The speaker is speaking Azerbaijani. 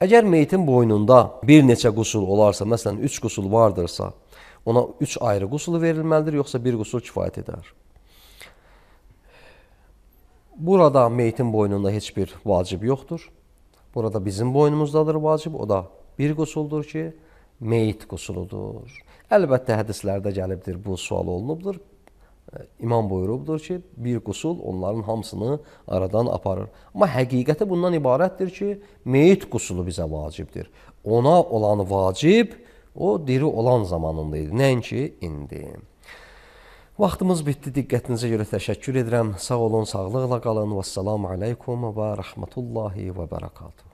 Əgər meyitin boynunda bir neçə qusul olarsa, məsələn 3 qusul vardırsa, ona 3 ayrı qusulu verilməlidir, yoxsa bir qusul kifayət edər? Burada meyitin boynunda heç bir vacib yoxdur. Burada bizim boynumuzdadır vacib, o da bir qusuldur ki, meyit qusuludur. Əlbəttə hədislərdə gəlibdir, bu sual olunubdur. İmam buyurubdur ki, bir qusul onların hamısını aradan aparır. Amma həqiqəti bundan ibarətdir ki, meyit qusulu bizə vacibdir. Ona olan vacib o diri olan zamanında idi, nəinki indi. Vaxtımız bitdi. Diqqətinizə görə təşəkkür edirəm. Sağ olun, sağlıqla qalın. Vəssalamu aleykum və rəhmətullahi və bərəkatuhu.